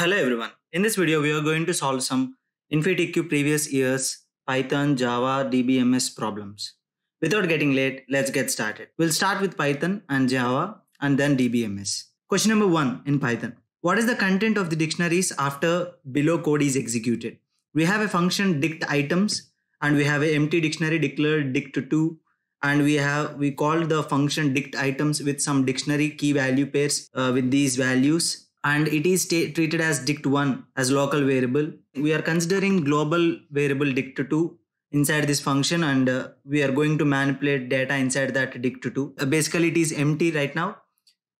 Hello everyone. In this video, we are going to solve some InfitEQ previous years Python, Java, DBMS problems. Without getting late, let's get started. We'll start with Python and Java and then DBMS. Question number one in Python. What is the content of the dictionaries after below code is executed? We have a function dict items and we have a empty dictionary declared dict two, and we have we call the function dict items with some dictionary key value pairs uh, with these values and it is t- treated as dict1 as local variable. We are considering global variable dict2 inside this function and uh, we are going to manipulate data inside that dict2. Uh, basically, it is empty right now.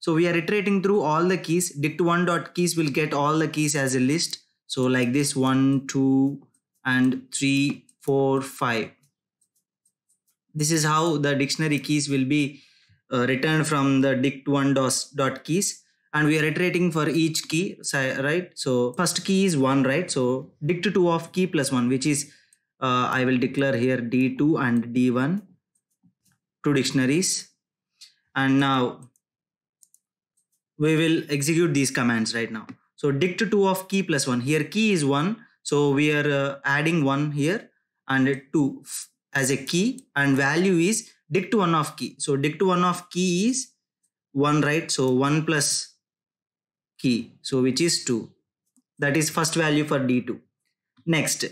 So we are iterating through all the keys. Dict1.keys will get all the keys as a list. So like this 1, 2 and 3, 4, 5. This is how the dictionary keys will be uh, returned from the dict1.keys and we are iterating for each key right so first key is 1 right so dict 2 of key plus 1 which is uh, i will declare here d2 and d1 two dictionaries and now we will execute these commands right now so dict 2 of key plus 1 here key is 1 so we are uh, adding 1 here and 2 as a key and value is dict 1 of key so dict 1 of key is 1 right so 1 plus key so which is 2 that is first value for d2 next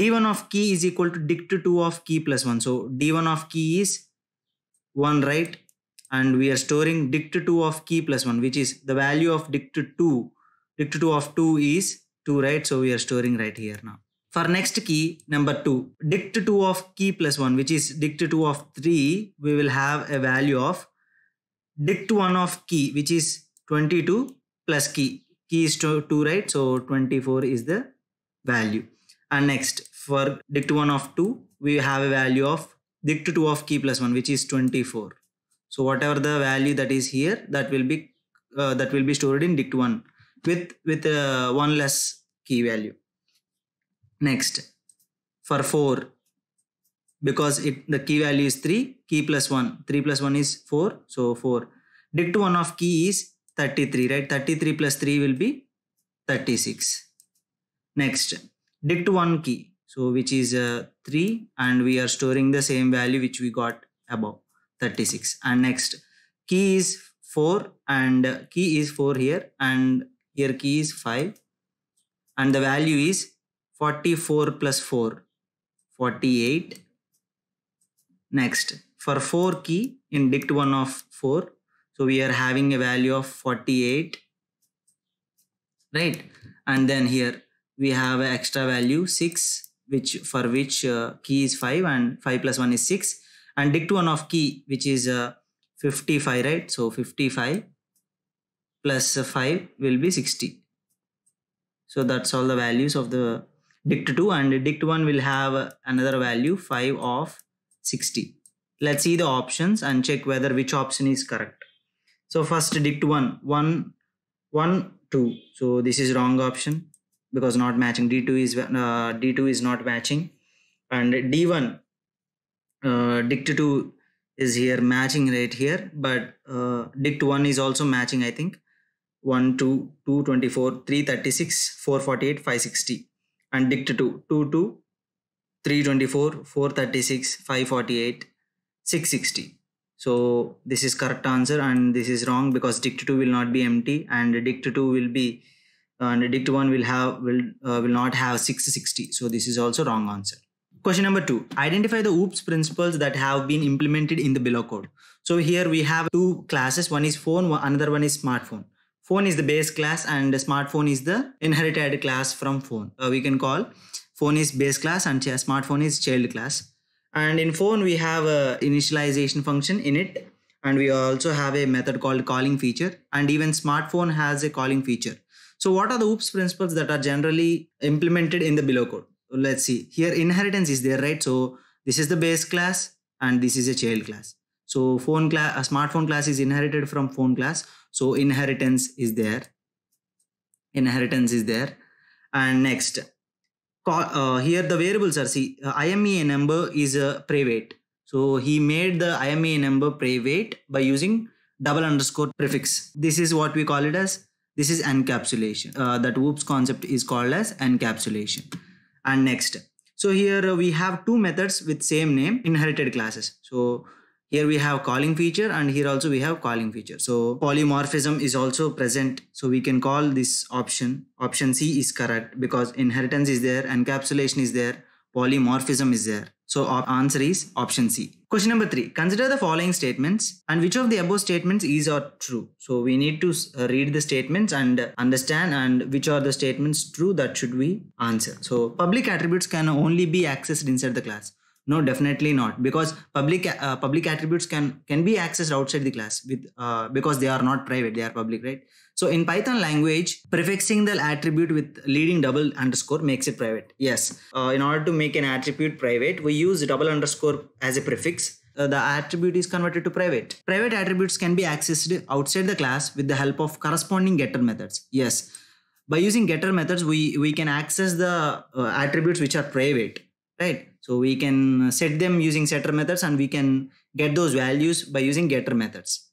d1 of key is equal to dict 2 of key plus 1 so d1 of key is 1 right and we are storing dict 2 of key plus 1 which is the value of dict 2 dict 2 of 2 is 2 right so we are storing right here now for next key number 2 dict 2 of key plus 1 which is dict 2 of 3 we will have a value of dict 1 of key which is 22 plus key. Key is 2, right? So 24 is the value. And next for dict 1 of 2, we have a value of dict 2 of key plus 1, which is 24. So whatever the value that is here, that will be uh, that will be stored in dict 1 with with uh, one less key value. Next, for 4, because it the key value is 3, key plus 1. 3 plus 1 is 4, so 4. Dict 1 of key is 33, right? 33 plus 3 will be 36. Next, dict 1 key. So which is uh, 3 and we are storing the same value which we got above 36. And next, key is 4 and uh, key is 4 here and here key is 5 and the value is 44 plus 4, 48. Next, for 4 key in dict 1 of 4, so we are having a value of 48, right? And then here we have an extra value 6, which for which uh, key is 5 and 5 plus 1 is 6. And dict one of key, which is uh, 55, right? So 55 plus 5 will be 60. So that's all the values of the dict 2 and dict 1 will have another value 5 of 60. Let's see the options and check whether which option is correct. So first dict one, one, one, two. So this is wrong option because not matching. D2 is uh, D2 is not matching, and D1, uh, dict two is here matching right here, but uh, dict one is also matching. I think 1, 2, 24, 336, 448, 560, and dict two, 2, 2, 324, 436, 548, 660. So this is correct answer and this is wrong because dict 2 will not be empty and dict 2 will be and dict 1 will have will uh, will not have 660. So this is also wrong answer. Question number 2. Identify the OOPS principles that have been implemented in the below code. So here we have two classes. One is phone, another one is smartphone. Phone is the base class and the smartphone is the inherited class from phone. Uh, we can call phone is base class and smartphone is child class. And in phone, we have a initialization function in it. And we also have a method called calling feature. And even smartphone has a calling feature. So what are the OOPS principles that are generally implemented in the below code? Let's see. Here inheritance is there, right? So this is the base class and this is a child class. So phone class, a smartphone class is inherited from phone class. So inheritance is there. Inheritance is there. And next, uh, here the variables are see uh, IMEA number is a uh, private. So he made the IMEA number private by using double underscore prefix. This is what we call it as. This is encapsulation. Uh, that whoops concept is called as encapsulation. And next. So here we have two methods with same name inherited classes. So here we have calling feature and here also we have calling feature so polymorphism is also present so we can call this option option c is correct because inheritance is there encapsulation is there polymorphism is there so our answer is option c question number 3 consider the following statements and which of the above statements is or true so we need to uh, read the statements and understand and which are the statements true that should we answer so public attributes can only be accessed inside the class no definitely not because public uh, public attributes can can be accessed outside the class with uh, because they are not private they are public right so in python language prefixing the attribute with leading double underscore makes it private yes uh, in order to make an attribute private we use double underscore as a prefix uh, the attribute is converted to private. Private attributes can be accessed outside the class with the help of corresponding getter methods. Yes, by using getter methods, we, we can access the uh, attributes which are private, right? So we can set them using setter methods and we can get those values by using getter methods.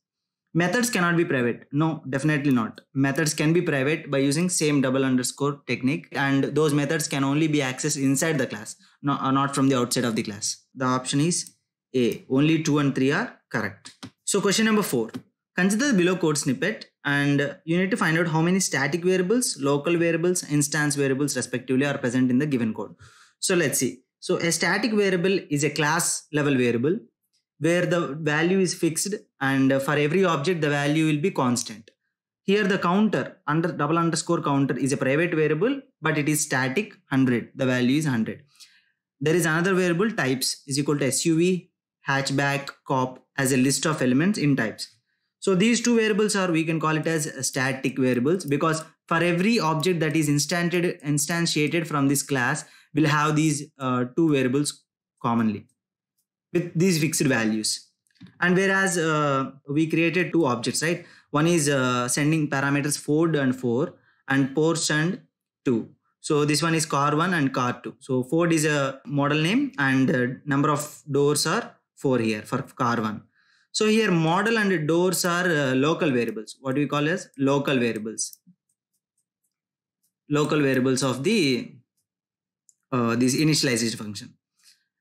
Methods cannot be private. No, definitely not. Methods can be private by using same double underscore technique and those methods can only be accessed inside the class, uh, not, from the outside of the class. The option is A. Only 2 and 3 are correct. So question number 4. Consider the below code snippet and you need to find out how many static variables, local variables, instance variables respectively are present in the given code. So let's see. So a static variable is a class level variable where the value is fixed and for every object the value will be constant. Here the counter under double underscore counter is a private variable but it is static 100 the value is 100. There is another variable types is equal to SUV, hatchback, cop as a list of elements in types. So these two variables are we can call it as static variables because for every object that is instantiated, instantiated from this class will have these uh, two variables commonly with these fixed values. And whereas uh, we created two objects, right? One is uh, sending parameters Ford and 4 and Porsche and 2. So this one is car 1 and car 2. So Ford is a model name and uh, number of doors are 4 here for car 1. So here model and doors are uh, local variables. What we call as local variables. Local variables of the uh, this initialization function.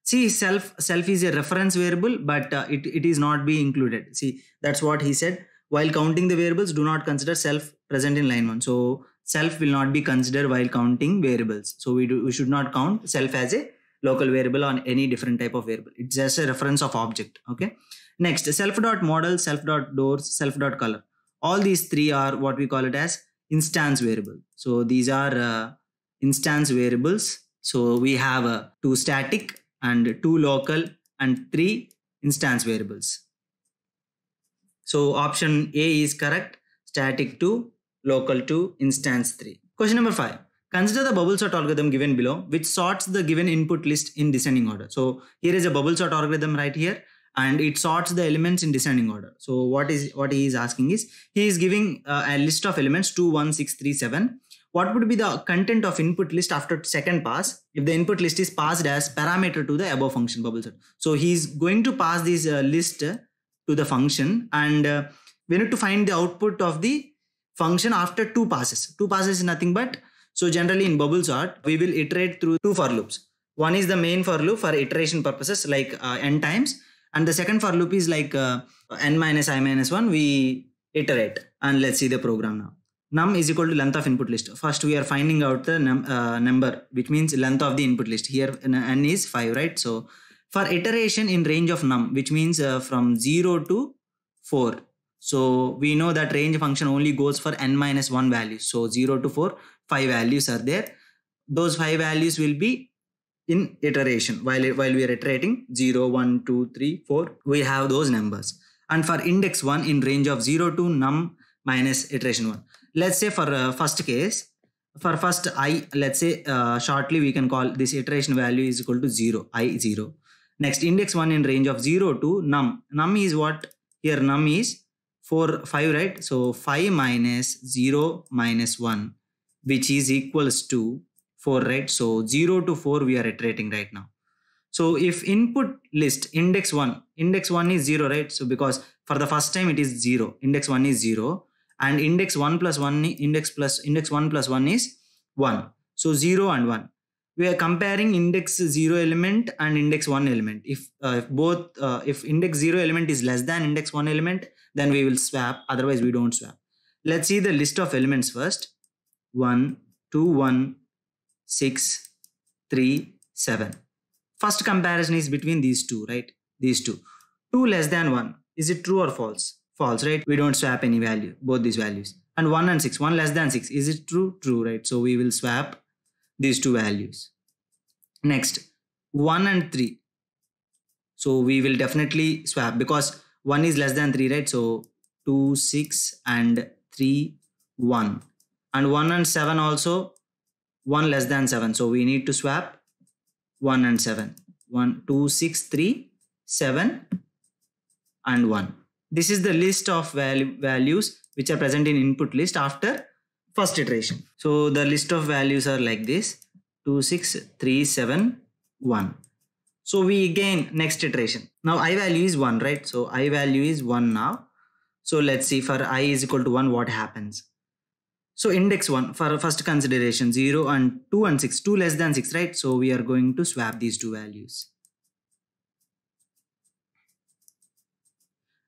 See, self self is a reference variable, but uh, it, it is not be included. See, that's what he said. While counting the variables, do not consider self present in line one. So self will not be considered while counting variables. So we do we should not count self as a local variable on any different type of variable. It's just a reference of object. Okay. Next, self dot model, self dot doors, self dot color. All these three are what we call it as instance variable. So these are uh, instance variables so we have a uh, two static and two local and three instance variables. So option A is correct, static 2, local 2, instance 3. Question number 5. Consider the bubble sort algorithm given below, which sorts the given input list in descending order. So here is a bubble sort algorithm right here and it sorts the elements in descending order. So what is what he is asking is he is giving uh, a list of elements two, one, six, three, seven what would be the content of input list after second pass if the input list is passed as parameter to the above function bubble sort? So he's going to pass this uh, list to the function and uh, we need to find the output of the function after two passes. Two passes is nothing but, so generally in bubble sort, we will iterate through two for loops. One is the main for loop for iteration purposes like uh, n times and the second for loop is like uh, n minus i minus 1 we iterate and let's see the program now num is equal to length of input list. First, we are finding out the num, uh, number, which means length of the input list. Here, n is 5, right? So, for iteration in range of num, which means uh, from 0 to 4. So, we know that range function only goes for n minus 1 values. So, 0 to 4, 5 values are there. Those 5 values will be in iteration. While, while we are iterating 0, 1, 2, 3, 4, we have those numbers. And for index 1 in range of 0 to num minus iteration 1 let's say for uh, first case for first i let's say uh, shortly we can call this iteration value is equal to 0 i 0 next index 1 in range of 0 to num num is what here num is 4 5 right so 5 minus 0 minus 1 which is equals to 4 right so 0 to 4 we are iterating right now so if input list index 1 index 1 is 0 right so because for the first time it is 0 index 1 is 0 and index 1 plus 1 index plus index 1 plus 1 is 1 so 0 and 1 we are comparing index 0 element and index 1 element if, uh, if both uh, if index 0 element is less than index 1 element then we will swap otherwise we don't swap let's see the list of elements first 1 2 1 6 3 7 first comparison is between these two right these two 2 less than 1 is it true or false false, right? We don't swap any value, both these values. And 1 and 6, 1 less than 6. Is it true? True, right? So we will swap these two values. Next, 1 and 3. So we will definitely swap because 1 is less than 3, right? So 2, 6 and 3, 1. And 1 and 7 also 1 less than 7. So we need to swap 1 and 7. 1, 2, 6, 3, 7 and 1. This is the list of values which are present in input list after first iteration. So the list of values are like this two, six, three, seven, one. 1. So we again next iteration. Now i value is 1, right? So i value is 1 now. So let's see for i is equal to 1 what happens. So index 1 for first consideration 0 and 2 and 6, 2 less than 6, right? So we are going to swap these two values.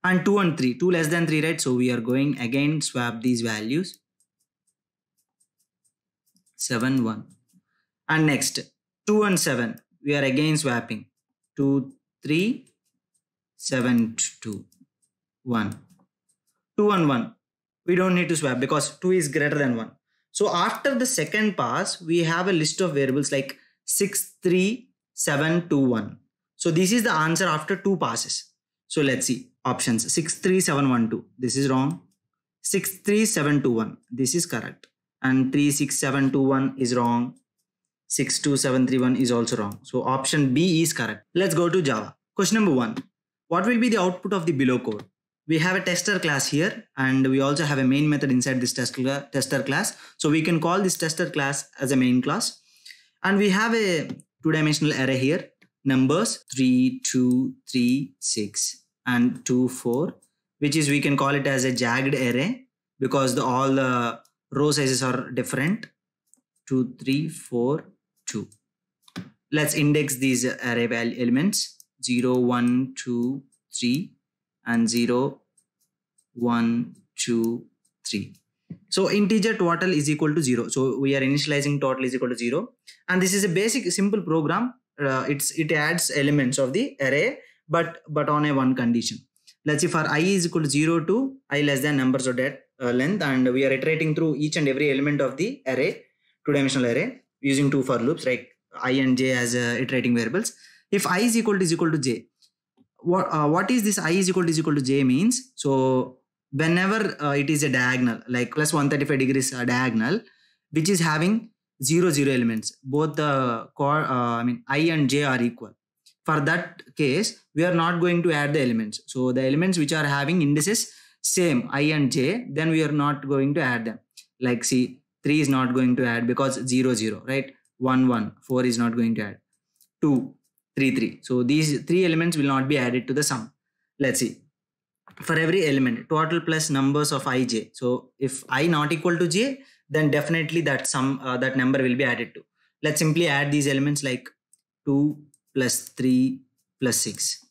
and 2 and 3 2 less than 3 right so we are going again swap these values 7 1 and next 2 and 7 we are again swapping 2 3 7 2 1 2 and 1 we don't need to swap because 2 is greater than 1 so after the second pass we have a list of variables like 6 3 7 2 1 so this is the answer after two passes so let's see options 63712. This is wrong. 63721. This is correct. And 36721 is wrong. 62731 is also wrong. So option B is correct. Let's go to Java. Question number one. What will be the output of the below code? We have a tester class here and we also have a main method inside this tester, tester class. So we can call this tester class as a main class. And we have a two-dimensional array here. Numbers 3, 2, 3, 6 and 2, 4, which is we can call it as a jagged array because the, all the row sizes are different. 2, 3, 4, 2. Let's index these array value elements 0, 1, 2, 3 and 0, 1, 2, 3. So integer total is equal to 0. So we are initializing total is equal to 0. And this is a basic simple program. Uh, it's It adds elements of the array but but on a one condition let's say for i is equal to 0 to i less than numbers of that uh, length and we are iterating through each and every element of the array two dimensional array using two for loops like i and j as uh, iterating variables if i is equal to is equal to j what uh, what is this i is equal to is equal to j means so whenever uh, it is a diagonal like plus 135 degrees uh, diagonal which is having zero zero elements both the core uh, i mean i and j are equal for that case, we are not going to add the elements. So the elements which are having indices same i and j, then we are not going to add them. Like see, 3 is not going to add because 0, 0, right? 1, 1, 4 is not going to add. 2, 3, 3. So these three elements will not be added to the sum. Let's see. For every element, total plus numbers of ij. So if i not equal to j, then definitely that sum, uh, that number will be added to. Let's simply add these elements like 2, plus 3 plus 6.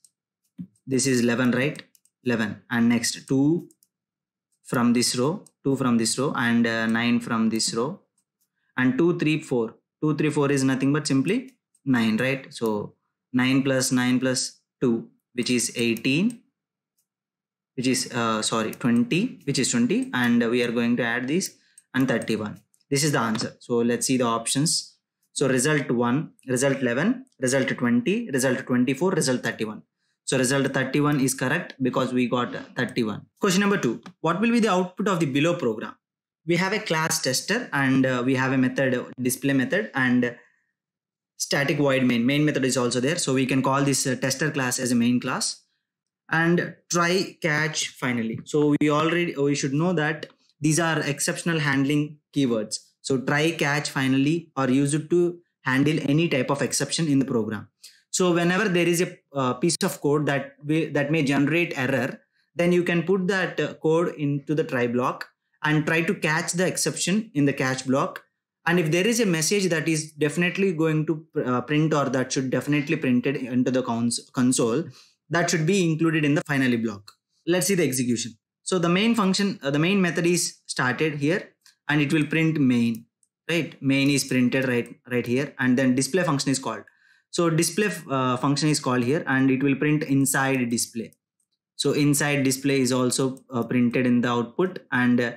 This is 11, right? 11. And next 2 from this row, 2 from this row and uh, 9 from this row. And 2, 3, 4. 2, 3, 4 is nothing but simply 9, right? So 9 plus 9 plus 2 which is 18 which is uh, sorry 20 which is 20 and we are going to add this and 31 this is the answer so let's see the options so result 1, result 11, result 20, result 24, result 31. So result 31 is correct because we got 31. Question number 2. What will be the output of the below program? We have a class tester and uh, we have a method display method and static void main. Main method is also there. So we can call this uh, tester class as a main class and try catch finally. So we already we should know that these are exceptional handling keywords so try catch finally or use it to handle any type of exception in the program. So whenever there is a uh, piece of code that that may generate error, then you can put that uh, code into the try block and try to catch the exception in the catch block. And if there is a message that is definitely going to uh, print or that should definitely printed into the cons console, that should be included in the finally block. Let's see the execution. So the main function, uh, the main method is started here and it will print main right main is printed right right here and then display function is called so display uh, function is called here and it will print inside display so inside display is also uh, printed in the output and uh,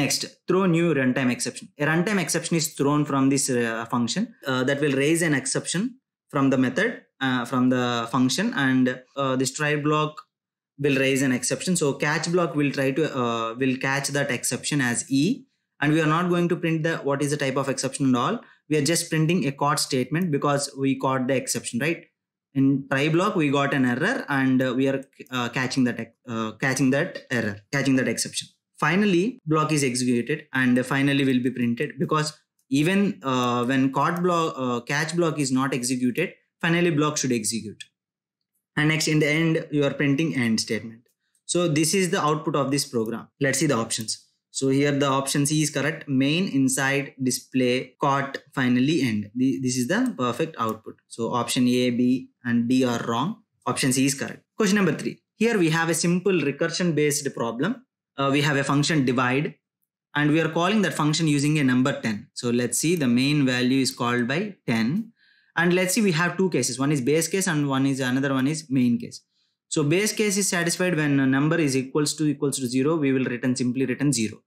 next throw new runtime exception a runtime exception is thrown from this uh, function uh, that will raise an exception from the method uh, from the function and this try block will raise an exception so catch block will try to will catch that exception as e and we are not going to print the what is the type of exception and all we are just printing a caught statement because we caught the exception right in try block we got an error and uh, we are uh, catching that uh, catching that error catching that exception finally block is executed and finally will be printed because even uh, when caught block uh, catch block is not executed finally block should execute and next in the end you are printing end statement so this is the output of this program let's see the options so here the option C is correct. Main inside display caught finally end. This is the perfect output. So option A, B and D are wrong. Option C is correct. Question number three. Here we have a simple recursion based problem. Uh, we have a function divide and we are calling that function using a number 10. So let's see the main value is called by 10 and let's see we have two cases. One is base case and one is another one is main case. So base case is satisfied when a number is equals to equals to 0 we will return simply return 0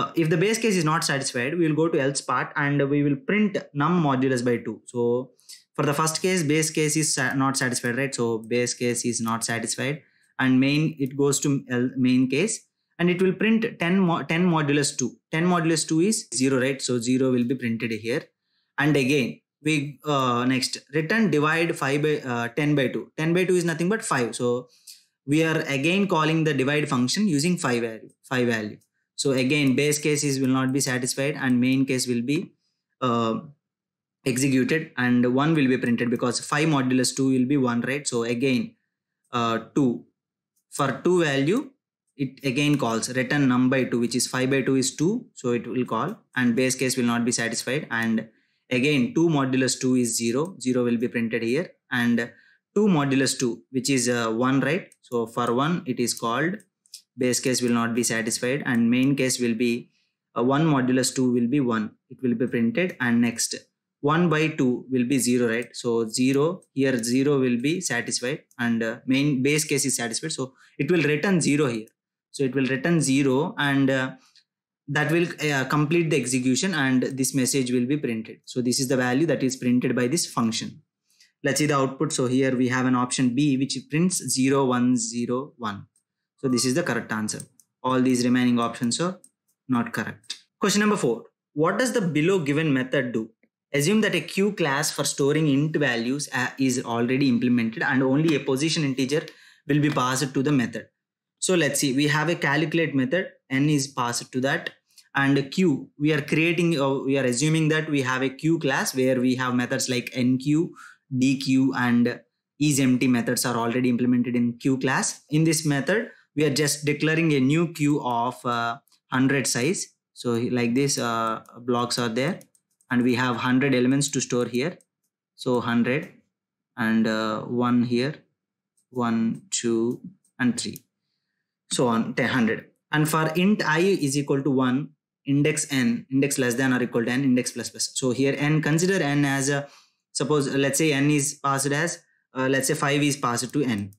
uh, if the base case is not satisfied, we will go to else part and we will print num modulus by 2. So for the first case, base case is not satisfied, right? So base case is not satisfied and main, it goes to main case and it will print 10, mo 10 modulus 2. 10 modulus 2 is 0, right? So 0 will be printed here. And again, we uh, next return divide 5 by uh, 10 by 2. 10 by 2 is nothing but 5. So we are again calling the divide function using 5 value. 5 value so again, base cases will not be satisfied and main case will be uh, executed and one will be printed because five modulus two will be one, right? So again, uh, two for two value, it again calls return num by two, which is five by two is two. So it will call and base case will not be satisfied. And again, two modulus two is zero, zero will be printed here and two modulus two, which is uh, one, right? So for one, it is called base case will not be satisfied and main case will be uh, 1 modulus 2 will be 1 it will be printed and next 1 by 2 will be 0 right so 0 here 0 will be satisfied and uh, main base case is satisfied so it will return 0 here so it will return 0 and uh, that will uh, complete the execution and this message will be printed so this is the value that is printed by this function let's see the output so here we have an option b which prints 0101 so this is the correct answer. All these remaining options are not correct. Question number four. What does the below given method do? Assume that a Q class for storing int values uh, is already implemented and only a position integer will be passed to the method. So let's see, we have a calculate method, n is passed to that and Q, we are creating, uh, we are assuming that we have a Q class where we have methods like nq, dq and isEmpty methods are already implemented in Q class. In this method, we are just declaring a new queue of 100 uh, size. So like this uh, blocks are there and we have 100 elements to store here. So 100 and uh, one here, one, two and three. So on 100. And for int i is equal to one, index n, index less than or equal to n, index plus plus. So here n, consider n as a, suppose let's say n is passed as, uh, let's say 5 is passed to n.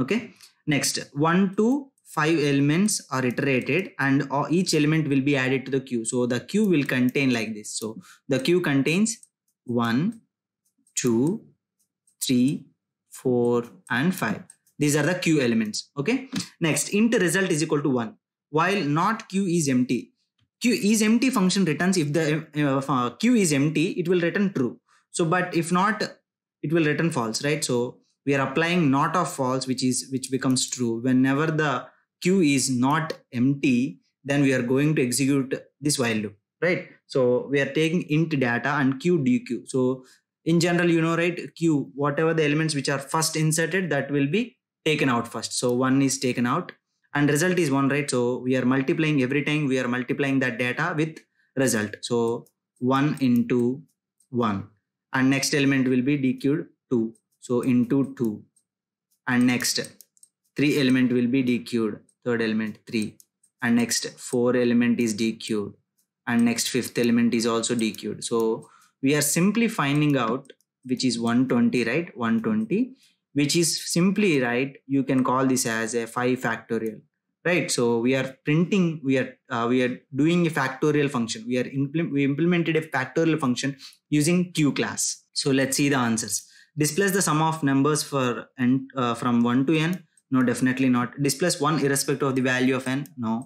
Okay. Next, one to five elements are iterated and uh, each element will be added to the queue. So the queue will contain like this. So the queue contains one, two, three, four, and five. These are the queue elements. Okay. Next, int result is equal to one. While not queue is empty, q is empty function returns if the uh, uh q is empty, it will return true. So, but if not, it will return false, right? So we are applying not of false which is which becomes true whenever the queue is not empty then we are going to execute this while loop right so we are taking int data and q dq so in general you know right Queue, whatever the elements which are first inserted that will be taken out first so one is taken out and result is one right so we are multiplying every time we are multiplying that data with result so 1 into 1 and next element will be dq 2 so into 2. And next 3 element will be dequeued. Third element 3. And next 4 element is dequeued. And next fifth element is also dequeued. So we are simply finding out which is 120 right 120 which is simply right you can call this as a 5 factorial right so we are printing we are uh, we are doing a factorial function we are impl we implemented a factorial function using q class so let's see the answers Displace the sum of numbers for n uh, from 1 to n? No, definitely not. Displace 1 irrespective of the value of n? No.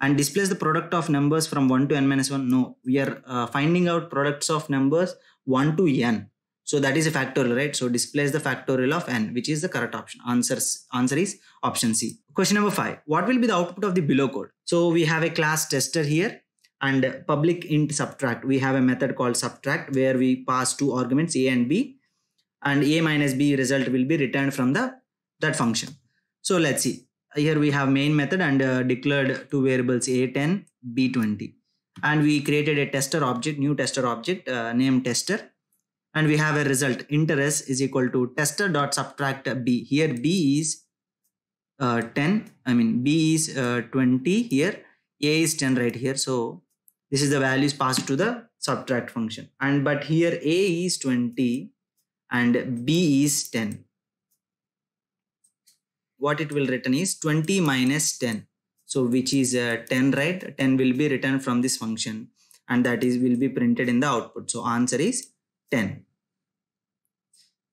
And displace the product of numbers from 1 to n minus 1? No. We are uh, finding out products of numbers 1 to n. So that is a factorial, right? So displace the factorial of n, which is the correct option. Answers, answer is option C. Question number five. What will be the output of the below code? So we have a class tester here and public int subtract. We have a method called subtract where we pass two arguments a and b and a minus b result will be returned from the that function. So let's see. Here we have main method and uh, declared two variables a10, b20. And we created a tester object, new tester object uh, named tester. And we have a result interest is equal to tester dot subtract b. Here b is uh, 10. I mean b is uh, 20 here. a is 10 right here. So this is the values passed to the subtract function. And but here a is 20 and B is 10. What it will return is 20 minus 10. So which is uh, 10, right? 10 will be returned from this function and that is will be printed in the output. So answer is 10.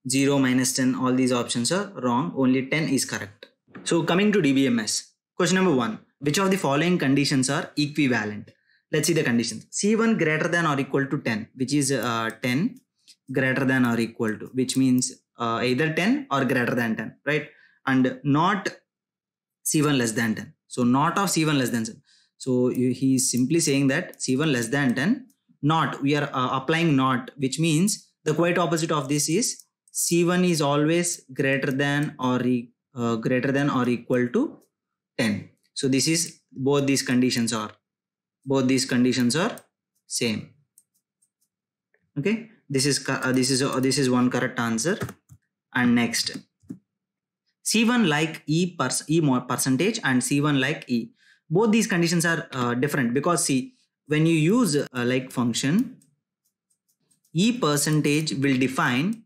0 minus 10, all these options are wrong. Only 10 is correct. So coming to DBMS. Question number 1. Which of the following conditions are equivalent? Let's see the conditions. C1 greater than or equal to 10, which is uh, 10 greater than or equal to, which means uh, either 10 or greater than 10, right? And not C1 less than 10. So not of C1 less than 10. So he is simply saying that C1 less than 10, not, we are uh, applying not, which means the quite opposite of this is C1 is always greater than or e, uh, greater than or equal to 10. So this is both these conditions are, both these conditions are same okay this is uh, this is uh, this is one correct answer and next c1 like e per e more percentage and c1 like e both these conditions are uh, different because see when you use uh, like function e percentage will define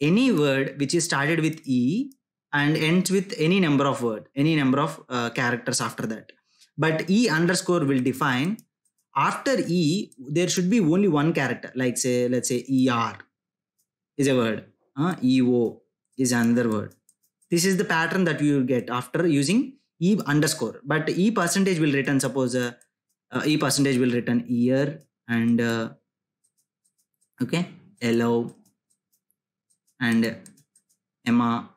any word which is started with e and ends with any number of word any number of uh, characters after that but e underscore will define after E, there should be only one character, like say, let's say ER is a word, uh, EO is another word. This is the pattern that you get after using E underscore. But E percentage will return, suppose uh, uh, E percentage will return year and uh, okay, hello and Emma.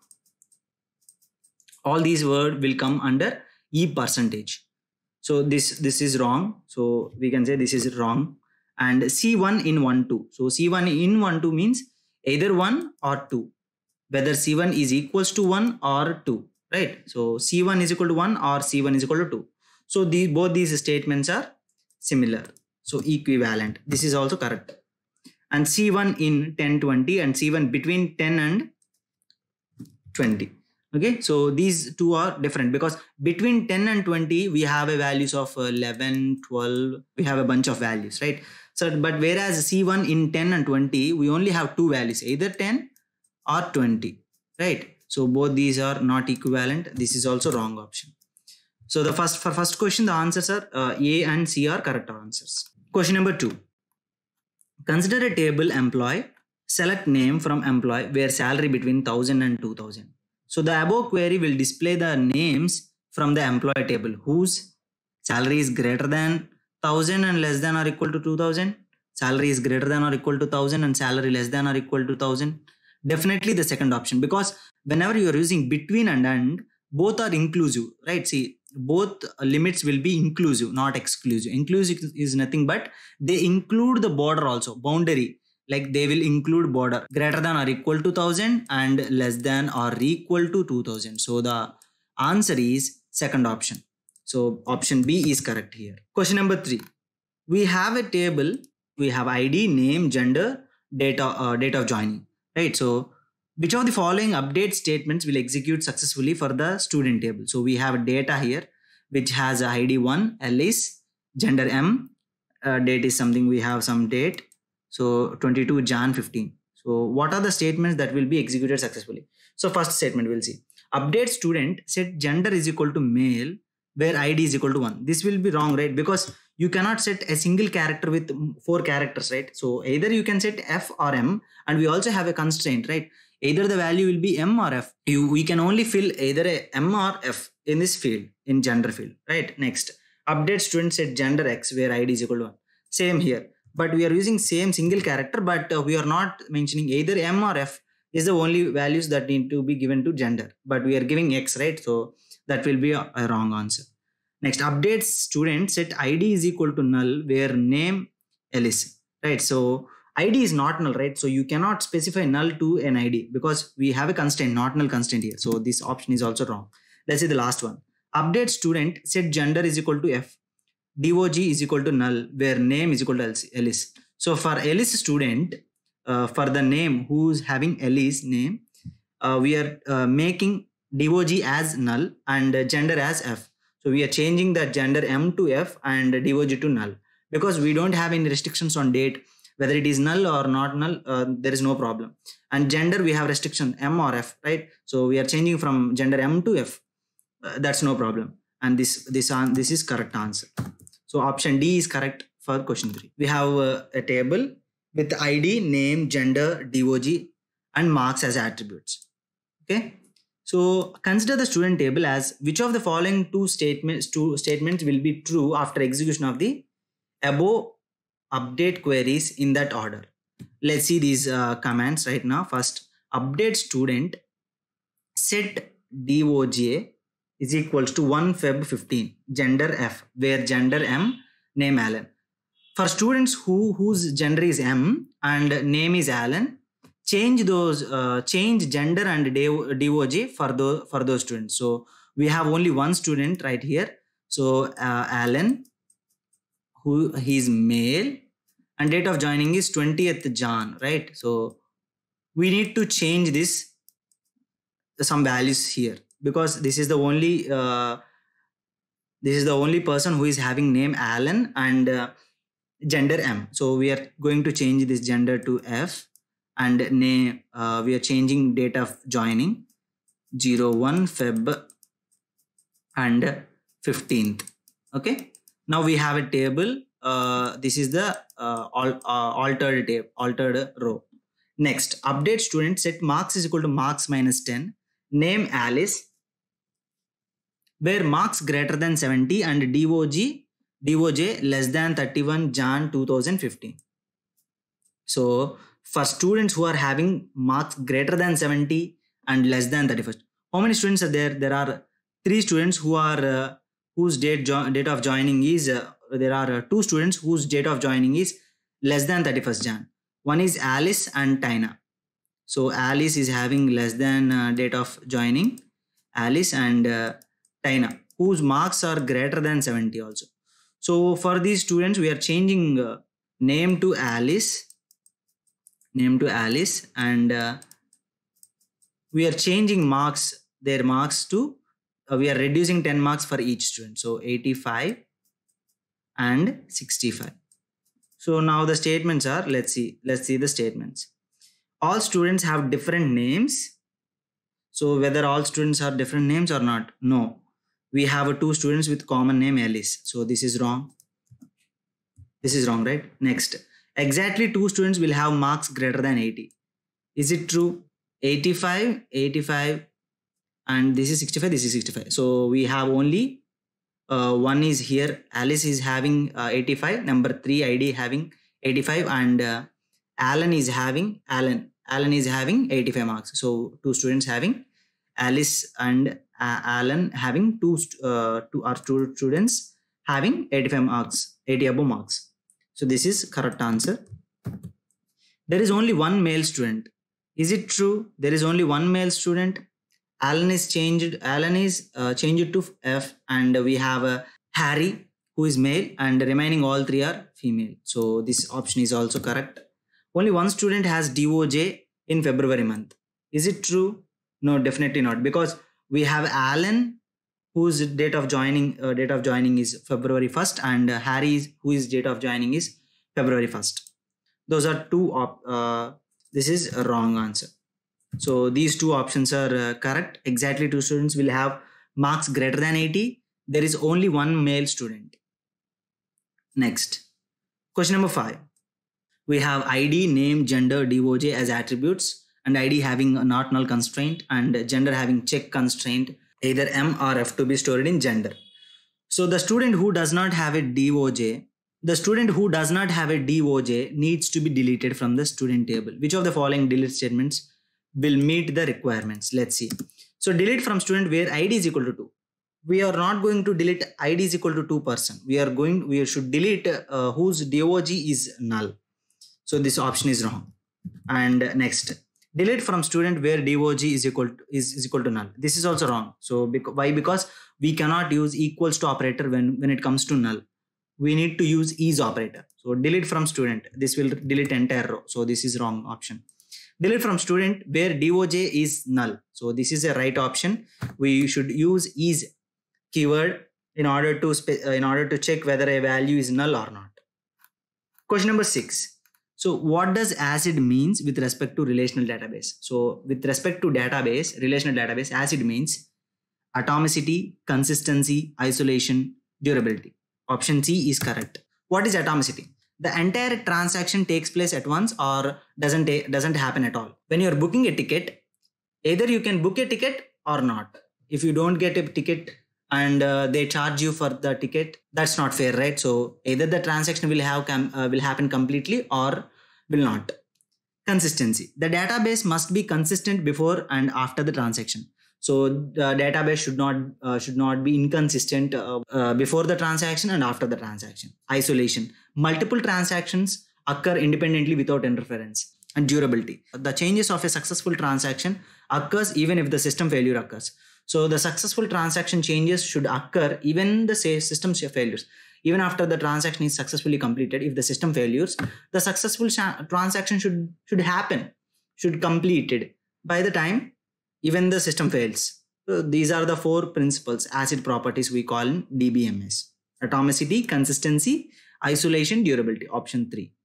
All these words will come under E percentage so this this is wrong so we can say this is wrong and c1 in 1 2 so c1 in 1 2 means either 1 or 2 whether c1 is equals to 1 or 2 right so c1 is equal to 1 or c1 is equal to 2 so both these statements are similar so equivalent this is also correct and c1 in 10 20 and c1 between 10 and 20 okay so these two are different because between 10 and 20 we have a values of uh, 11 12 we have a bunch of values right so but whereas c1 in 10 and 20 we only have two values either 10 or 20 right so both these are not equivalent this is also wrong option so the first for first question the answers are uh, a and c are correct answers question number 2 consider a table employee select name from employee where salary between 1000 and 2000 so the above query will display the names from the employee table whose salary is greater than 1000 and less than or equal to 2000 salary is greater than or equal to 1000 and salary less than or equal to 1000 definitely the second option because whenever you are using between and and both are inclusive right see both limits will be inclusive not exclusive inclusive is nothing but they include the border also boundary like they will include border greater than or equal to 1000 and less than or equal to 2000 so the answer is second option so option b is correct here question number 3 we have a table we have id name gender data, uh, date of joining right so which of the following update statements will execute successfully for the student table so we have data here which has id 1 alice gender m uh, date is something we have some date so 22 Jan 15. So what are the statements that will be executed successfully? So first statement we'll see. Update student set gender is equal to male where id is equal to 1. This will be wrong, right? Because you cannot set a single character with four characters, right? So either you can set f or m and we also have a constraint, right? Either the value will be m or f. You, we can only fill either a m or f in this field, in gender field, right? Next, update student set gender x where id is equal to 1. Same here but we are using same single character but uh, we are not mentioning either m or f is the only values that need to be given to gender but we are giving x right so that will be a, a wrong answer next update student set id is equal to null where name alice right so id is not null right so you cannot specify null to an id because we have a constraint not null constraint here so this option is also wrong let's see the last one update student set gender is equal to f DOG is equal to null, where name is equal to Alice. So for Alice student, uh, for the name who's having Alice name, uh, we are uh, making DOG as null and gender as F. So we are changing the gender M to F and DOG to null because we don't have any restrictions on date whether it is null or not null uh, there is no problem and gender we have restriction m or f right so we are changing from gender m to f uh, that's no problem and this this uh, this is correct answer so option D is correct for question 3. We have uh, a table with ID, name, gender, DOG and marks as attributes. Okay. So consider the student table as which of the following two statements two statements will be true after execution of the above update queries in that order. Let's see these uh, commands right now. First, update student set DOJ is equals to 1 Feb 15, gender F, where gender M, name Alan. For students who whose gender is M and name is Alan, change those uh, change gender and DOG for those for those students. So we have only one student right here. So uh, Alan, who he is male, and date of joining is 20th Jan, right? So we need to change this some values here because this is the only uh, this is the only person who is having name Alan and uh, gender M. So we are going to change this gender to F and name uh, we are changing date of joining 01 Feb and 15th. Okay. Now we have a table. Uh, this is the uh, al uh, altered table, altered row. Next, update student set marks is equal to marks minus 10 name Alice, where marks greater than 70 and DOG, DOJ less than 31 Jan 2015. So for students who are having marks greater than 70 and less than 31st, how many students are there? There are three students who are uh, whose date date of joining is uh, there are uh, two students whose date of joining is less than 31st Jan. One is Alice and Tina. So Alice is having less than uh, date of joining Alice and uh, Tina whose marks are greater than 70 also. So for these students we are changing uh, name to Alice name to Alice and uh, we are changing marks their marks to uh, we are reducing 10 marks for each student. So 85 and 65. So now the statements are let's see let's see the statements all students have different names. So whether all students have different names or not, no. We have two students with common name Alice. So this is wrong. This is wrong, right? Next. Exactly two students will have marks greater than 80. Is it true? 85, 85, and this is 65, this is 65. So we have only uh, one is here. Alice is having uh, 85, number three ID having 85 and uh, Alan is having Alan. Alan is having 85 marks. So two students having Alice and uh, Alan having two uh, two are two students having 85 marks, 80 above marks. So this is correct answer. There is only one male student. Is it true? There is only one male student. Alan is changed. Alan is uh, changed to F, and we have a uh, Harry who is male, and remaining all three are female. So this option is also correct only one student has DOJ in February month. Is it true? No, definitely not. Because we have Alan, whose date of joining uh, date of joining is February 1st, and uh, Harry, who is date of joining is February 1st. Those are two. Op- uh, this is a wrong answer. So these two options are uh, correct. Exactly two students will have marks greater than 80. There is only one male student. Next, question number five we have id, name, gender, DOJ as attributes, and id having a not null constraint and gender having check constraint, either m or f to be stored in gender. So the student who does not have a DOJ, the student who does not have a DOJ needs to be deleted from the student table. Which of the following delete statements will meet the requirements? Let's see. So delete from student where id is equal to 2 we are not going to delete id is equal to 2 person we are going we should delete uh, whose dog is null so this option is wrong. And next, delete from student where DOG is equal to, is, is equal to null. This is also wrong. So why? Because we cannot use equals to operator when, when it comes to null. We need to use is operator. So delete from student. This will delete entire row. So this is wrong option. Delete from student where DOJ is null. So this is a right option. We should use is keyword in order to uh, in order to check whether a value is null or not. Question number six. So what does ACID means with respect to relational database? So with respect to database, relational database, ACID means atomicity, consistency, isolation, durability. Option C is correct. What is atomicity? The entire transaction takes place at once or doesn't, doesn't happen at all. When you're booking a ticket, either you can book a ticket or not. If you don't get a ticket and uh, they charge you for the ticket that's not fair right so either the transaction will have com- uh, will happen completely or will not consistency the database must be consistent before and after the transaction so the database should not uh, should not be inconsistent uh, uh, before the transaction and after the transaction isolation multiple transactions occur independently without interference and durability the changes of a successful transaction occurs even if the system failure occurs so the successful transaction changes should occur even the say, system failures. Even after the transaction is successfully completed, if the system failures, the successful transaction should should happen, should completed by the time even the system fails. So these are the four principles, acid properties we call in DBMS. Atomicity, consistency, isolation, durability, option three.